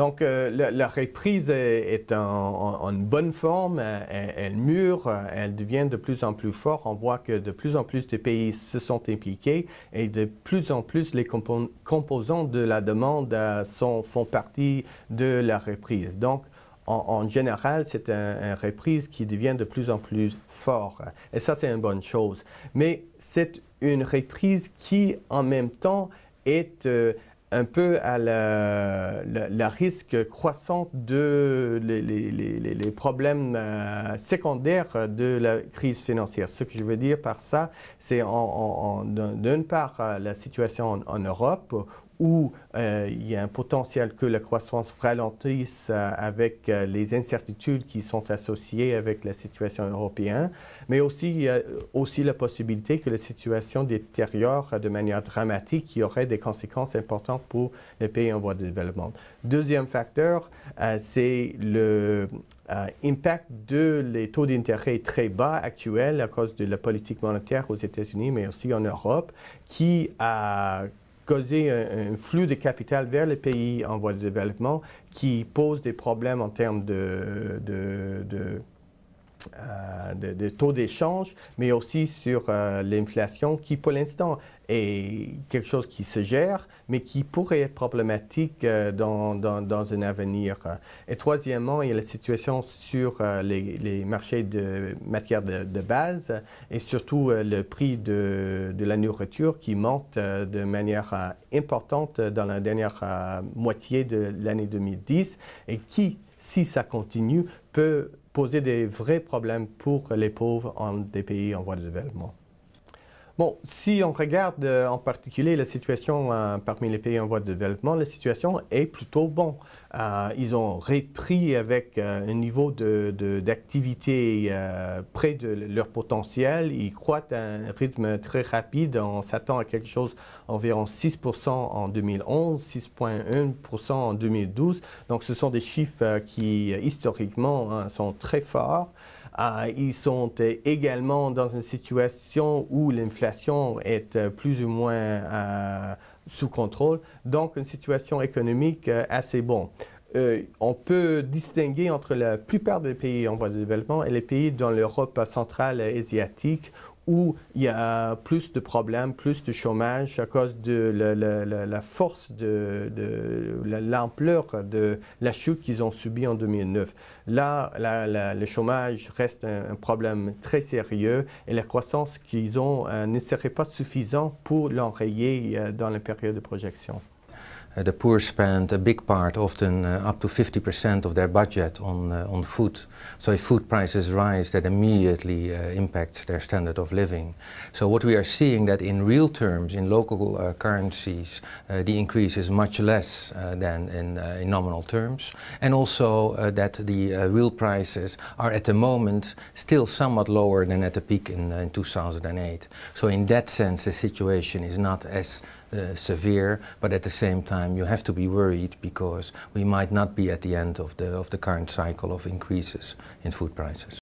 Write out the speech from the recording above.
Donc, euh, la, reprise est, en, bonne forme, elle, mûre, elle devient de plus en plus forte. On voit que de plus en plus de pays se sont impliqués et de plus en plus les composants de la demande euh, sont, font partie de la reprise. Donc, en, général, c'est une reprise qui devient de plus en plus forte. Et ça, c'est une bonne chose. Mais c'est une reprise qui, en même temps, est... Euh, un peu à la, risque croissante de les, les, problèmes euh, secondaires de la crise financière. Ce que je veux dire par ça, c'est d'une part euh, la situation en Europe où euh, il y a un potentiel que la croissance ralentisse euh, avec euh, les incertitudes qui sont associées avec la situation européenne, mais aussi, il aussi la possibilité que la situation détériore de manière dramatique qui aurait des conséquences importantes pour les pays en voie de développement. Deuxième facteur, c'est le impact de les taux d'intérêt très bas actuels à cause de la politique monétaire aux États-Unis, mais aussi en Europe, qui a causer un, flux de capital vers les pays en voie de développement qui pose des problèmes en termes de euh, de, taux d'échange, mais aussi sur euh, l'inflation qui, pour l'instant, est quelque chose qui se gère, mais qui pourrait être problématique euh, dans, dans, dans, un avenir. Et troisièmement, il y a la situation sur les, les, marchés de matières de, base et surtout le prix de, de, la nourriture qui monte de manière importante dans la dernière moitié de l'année 2010 et qui, si ça continue, peut poser des vrais problèmes pour les pauvres en des pays en voie de développement. Bon, si on regarde euh, en particulier la situation euh, parmi les pays en voie de développement, la situation est plutôt bonne. Euh, ils ont repris avec un niveau d'activité de, près de leur potentiel. Ils croient à un rythme très rapide. On s'attend à quelque chose environ 6 en 2011, 6,1 en 2012. Donc ce sont des chiffres qui historiquement hein, sont très forts. Ah, ils sont également dans une situation où l'inflation est euh, plus ou moins euh, sous contrôle, donc une situation économique euh, assez bonne. Euh, on peut distinguer entre la plupart des pays en voie de développement et les pays dans l'Europe centrale et asiatique où il y a plus de problèmes, plus de chômage à cause de la, force, de, l'ampleur de la chute qu'ils ont subie en 2009. Là, le chômage reste un, problème très sérieux et la croissance qu'ils ont euh, ne serait pas suffisante pour l'enrayer euh, dans la période de projection. Uh, the poor spend a big part, often uh, up to 50% of their budget on, uh, on food. So if food prices rise, that immediately impacts their standard of living. So what we are seeing that in real terms, in local currencies, the increase is much less than in, in, nominal terms. And also that the real prices are at the moment still somewhat lower than at the peak in, in 2008. So in that sense, the situation is not as uh, severe, but at the same time you have to be worried because we might not be at the end of the, of the current cycle of increases in food prices.